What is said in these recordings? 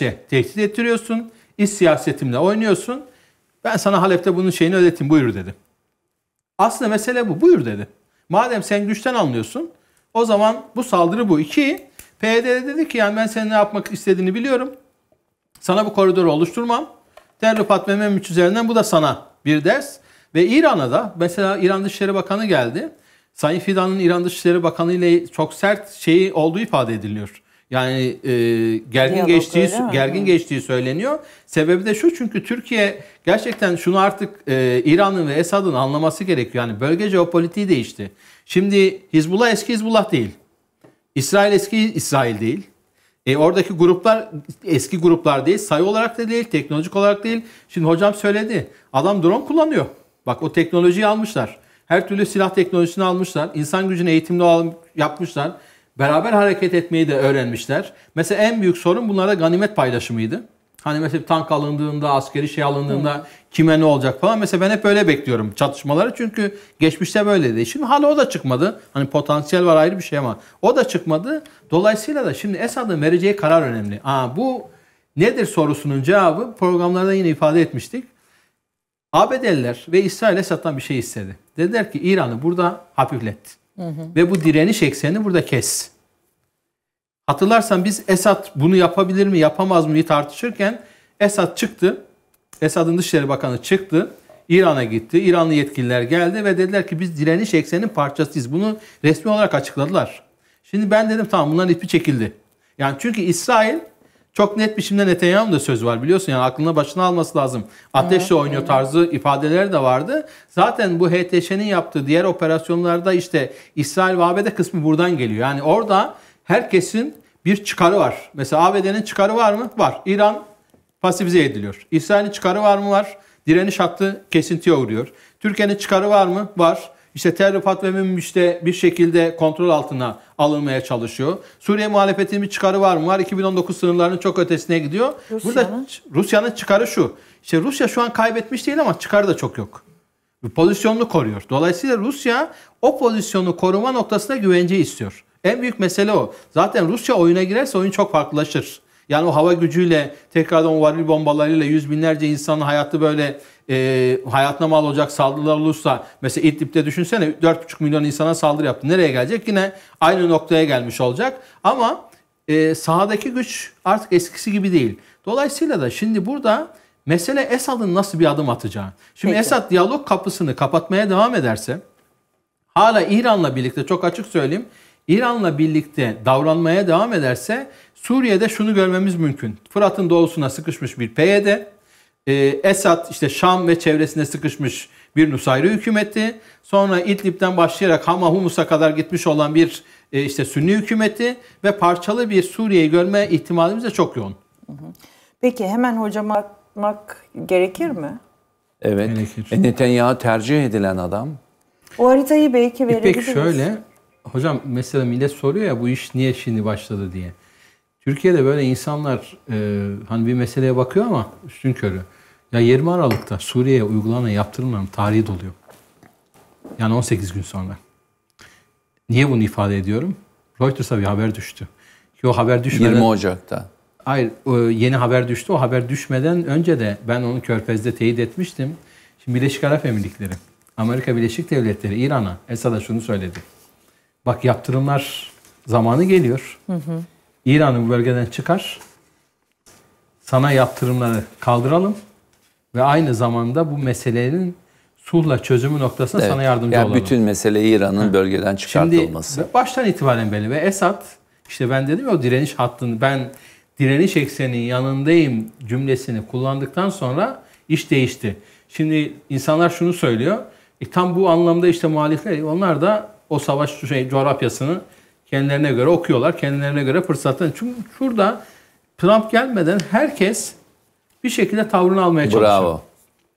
Türkçe tehdit ettiriyorsun. İş siyasetimle oynuyorsun. Ben sana Halep'te bunun şeyini ödetim buyur dedi. Aslında mesele bu buyur dedi. Madem sen güçten anlıyorsun o zaman bu saldırı bu. İki, PYD dedi ki yani ben senin ne yapmak istediğini biliyorum. Sana bu koridoru oluşturmam. Terlifat ve Memüç üzerinden bu da sana bir ders. Ve İran'a da mesela İran Dışişleri Bakanı geldi. Sayın Fidan'ın İran Dışişleri Bakanı ile çok sert şeyi olduğu ifade ediliyor. Yani e, gergin Diyalog geçtiği gergin geçtiği söyleniyor. Sebebi de şu çünkü Türkiye gerçekten şunu artık e, İran'ın ve Esad'ın anlaması gerekiyor. Yani bölge jeopolitiği değişti. Şimdi Hizbullah eski Hizbullah değil. İsrail eski İsrail değil. E, oradaki gruplar eski gruplar değil. Sayı olarak da değil, teknolojik olarak değil. Şimdi hocam söyledi. Adam drone kullanıyor. Bak o teknolojiyi almışlar. Her türlü silah teknolojisini almışlar. İnsan gücünü eğitimli yapmışlar. Beraber hareket etmeyi de öğrenmişler. Mesela en büyük sorun bunlara ganimet paylaşımıydı. Hani mesela tank alındığında, askeri şey alındığında Hı. kime ne olacak falan. Mesela ben hep öyle bekliyorum çatışmaları. Çünkü geçmişte böyleydi. Şimdi hala o da çıkmadı. Hani potansiyel var ayrı bir şey ama o da çıkmadı. Dolayısıyla da şimdi Esad'ın vereceği karar önemli. Aa, bu nedir sorusunun cevabı programlarda yine ifade etmiştik. ABD'liler ve İsrail Esad'dan bir şey istedi. Dediler ki İran'ı burada hafiflet. Hı hı. Ve bu direniş eksenini burada kes. Hatırlarsan biz Esad bunu yapabilir mi yapamaz mı tartışırken Esad çıktı. Esad'ın Dışişleri Bakanı çıktı. İran'a gitti. İranlı yetkililer geldi ve dediler ki biz direniş eksenin parçasıyız. Bunu resmi olarak açıkladılar. Şimdi ben dedim tamam bunların ipi çekildi. Yani çünkü İsrail çok net biçimde Netanyahu'nun da söz var biliyorsun yani aklına başına alması lazım. Ateşle oynuyor tarzı ifadeleri de vardı. Zaten bu HTŞ'nin yaptığı diğer operasyonlarda işte İsrail ve ABD kısmı buradan geliyor. Yani orada herkesin bir çıkarı var. Mesela ABD'nin çıkarı var mı? Var. İran pasifize ediliyor. İsrail'in çıkarı var mı? Var. Direniş hattı kesintiye uğruyor. Türkiye'nin çıkarı var mı? Var. İşte Terrifat ve Münbiş'te bir şekilde kontrol altına alınmaya çalışıyor. Suriye muhalefetinin bir çıkarı var mı? Var. 2019 sınırlarının çok ötesine gidiyor. Rusya'nın? Burada Rusya'nın çıkarı şu. İşte Rusya şu an kaybetmiş değil ama çıkarı da çok yok. Pozisyonunu koruyor. Dolayısıyla Rusya o pozisyonu koruma noktasında güvence istiyor. En büyük mesele o. Zaten Rusya oyuna girerse oyun çok farklılaşır. Yani o hava gücüyle tekrardan o varil bombalarıyla yüz binlerce insanın hayatı böyle e, hayatına mal olacak saldırılar olursa mesela İdlib'de düşünsene 4,5 milyon insana saldırı yaptı. Nereye gelecek? Yine aynı noktaya gelmiş olacak. Ama e, sahadaki güç artık eskisi gibi değil. Dolayısıyla da şimdi burada mesele Esad'ın nasıl bir adım atacağı. Şimdi Peki. Esad diyalog kapısını kapatmaya devam ederse hala İran'la birlikte çok açık söyleyeyim İran'la birlikte davranmaya devam ederse Suriye'de şunu görmemiz mümkün. Fırat'ın doğusuna sıkışmış bir PYD, e, Esad işte Şam ve çevresine sıkışmış bir Nusayri hükümeti, sonra İdlib'den başlayarak Hama Humus'a kadar gitmiş olan bir e, işte Sünni hükümeti ve parçalı bir Suriye'yi görme ihtimalimiz de çok yoğun. Peki hemen hocama atmak gerekir mi? Evet. Gerekir. E, Netanyahu tercih edilen adam. O haritayı belki verebiliriz. Peki şöyle hocam mesela millet soruyor ya bu iş niye şimdi başladı diye. Türkiye'de böyle insanlar e, hani bir meseleye bakıyor ama üstün körü. Ya 20 Aralık'ta Suriye'ye uygulanan yaptırımların tarihi doluyor. Yani 18 gün sonra. Niye bunu ifade ediyorum? Reuters'a bir haber düştü. Ki o haber düşmeden... 20 Ocak'ta. Hayır yeni haber düştü. O haber düşmeden önce de ben onu Körfez'de teyit etmiştim. Şimdi Birleşik Arap Emirlikleri, Amerika Birleşik Devletleri, İran'a Esad'a şunu söyledi. Bak yaptırımlar zamanı geliyor. Hı hı. İran'ı bu bölgeden çıkar. Sana yaptırımları kaldıralım ve aynı zamanda bu meselenin sulhla çözümü noktasında evet. sana yardımcı yani olalım. Bütün mesele İran'ın bölgeden çıkartılması. Şimdi baştan itibaren belli ve Esad işte ben dedim ya o direniş hattını ben direniş ekseninin yanındayım cümlesini kullandıktan sonra iş değişti. Şimdi insanlar şunu söylüyor. E, tam bu anlamda işte muhalifler onlar da o savaş şey, coğrafyasını kendilerine göre okuyorlar. Kendilerine göre fırsatlarını. Çünkü şurada Trump gelmeden herkes bir şekilde tavrını almaya çalışıyor. Bravo.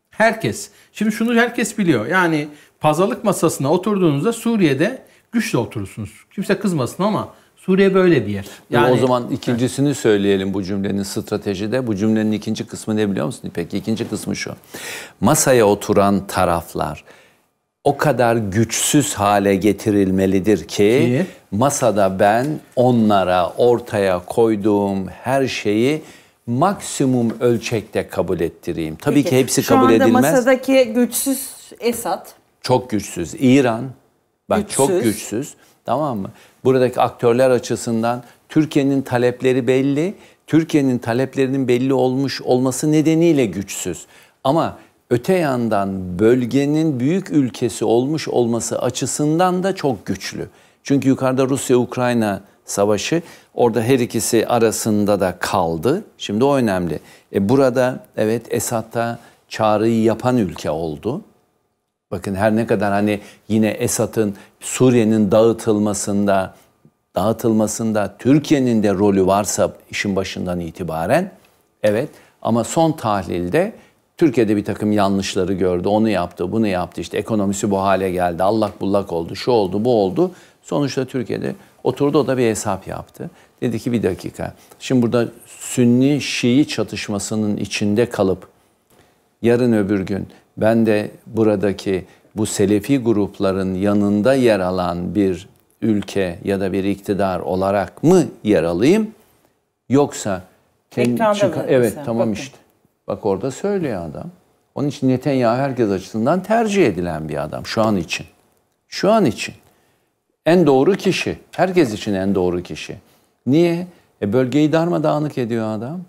Herkes. Şimdi şunu herkes biliyor. Yani pazarlık masasına oturduğunuzda Suriye'de güçle oturursunuz. Kimse kızmasın ama Suriye böyle bir yer. Yani, o zaman ikincisini evet. söyleyelim bu cümlenin stratejide. Bu cümlenin ikinci kısmı ne biliyor musun İpek? İkinci kısmı şu. Masaya oturan taraflar o kadar güçsüz hale getirilmelidir ki, ki masada ben onlara ortaya koyduğum her şeyi maksimum ölçekte kabul ettireyim. Tabii Peki, ki hepsi kabul edilmez. Şu anda masadaki güçsüz Esad. Çok güçsüz. İran. Bak güçsüz. çok güçsüz. Tamam mı? Buradaki aktörler açısından Türkiye'nin talepleri belli. Türkiye'nin taleplerinin belli olmuş olması nedeniyle güçsüz. Ama öte yandan bölgenin büyük ülkesi olmuş olması açısından da çok güçlü. Çünkü yukarıda Rusya-Ukrayna savaşı orada her ikisi arasında da kaldı. Şimdi o önemli. E burada evet Esad'da çağrıyı yapan ülke oldu. Bakın her ne kadar hani yine Esad'ın Suriye'nin dağıtılmasında dağıtılmasında Türkiye'nin de rolü varsa işin başından itibaren evet ama son tahlilde Türkiye'de bir takım yanlışları gördü, onu yaptı, bunu yaptı, işte ekonomisi bu hale geldi, allak bullak oldu, şu oldu, bu oldu. Sonuçta Türkiye'de oturdu o da bir hesap yaptı. Dedi ki bir dakika, şimdi burada Sünni-Şii çatışmasının içinde kalıp yarın öbür gün ben de buradaki bu Selefi grupların yanında yer alan bir ülke ya da bir iktidar olarak mı yer alayım? Yoksa kendi çıkar, evet tamam işte Bak orada söylüyor adam. Onun için Netanyahu herkes açısından tercih edilen bir adam şu an için. Şu an için. En doğru kişi. Herkes için en doğru kişi. Niye? E bölgeyi darmadağınık ediyor adam.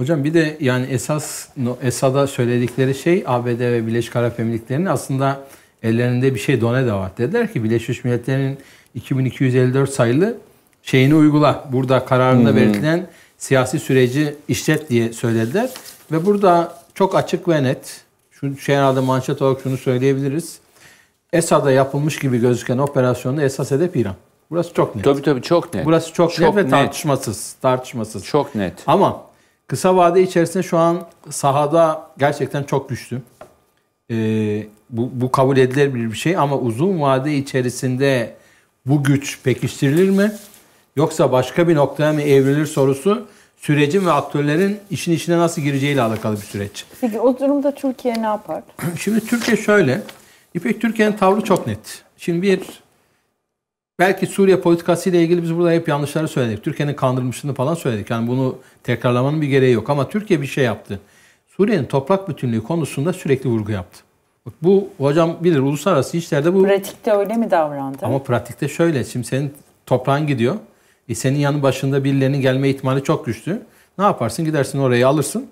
Hocam bir de yani esas Esad'a söyledikleri şey ABD ve Birleşik Arap Emirlikleri'nin aslında ellerinde bir şey done de var. Dediler ki Birleşmiş Milletler'in 2254 sayılı şeyini uygula. Burada kararında belirtilen siyasi süreci işlet diye söylediler. Ve burada çok açık ve net, şu şey herhalde manşet olarak şunu söyleyebiliriz. Esad'a yapılmış gibi gözüken operasyonu esas hedef İran. Burası çok net. Tabii tabii çok net. Burası çok, çok net ve net. tartışmasız. Tartışmasız. Çok net. Ama kısa vade içerisinde şu an sahada gerçekten çok güçlü. Ee, bu, bu kabul edilir bir şey ama uzun vade içerisinde bu güç pekiştirilir mi? Yoksa başka bir noktaya mı evrilir sorusu sürecin ve aktörlerin işin içine nasıl gireceğiyle alakalı bir süreç. Peki o durumda Türkiye ne yapar? Şimdi Türkiye şöyle. İpek Türkiye'nin tavrı çok net. Şimdi bir belki Suriye politikası ile ilgili biz burada hep yanlışları söyledik. Türkiye'nin kandırmışlığını falan söyledik. Yani bunu tekrarlamanın bir gereği yok ama Türkiye bir şey yaptı. Suriye'nin toprak bütünlüğü konusunda sürekli vurgu yaptı. Bak bu hocam bilir uluslararası işlerde bu... Pratikte öyle mi davrandı? Ama pratikte şöyle. Şimdi senin toprağın gidiyor. E senin yanı başında birilerinin gelme ihtimali çok güçlü. Ne yaparsın? Gidersin orayı alırsın.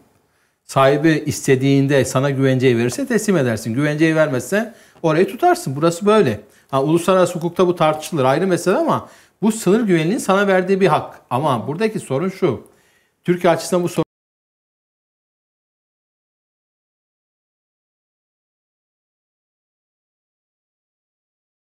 Sahibi istediğinde sana güvenceyi verirse teslim edersin. Güvenceyi vermezse orayı tutarsın. Burası böyle. Ha, uluslararası hukukta bu tartışılır ayrı mesele ama bu sınır güvenliğin sana verdiği bir hak. Ama buradaki sorun şu. Türkiye açısından bu sorun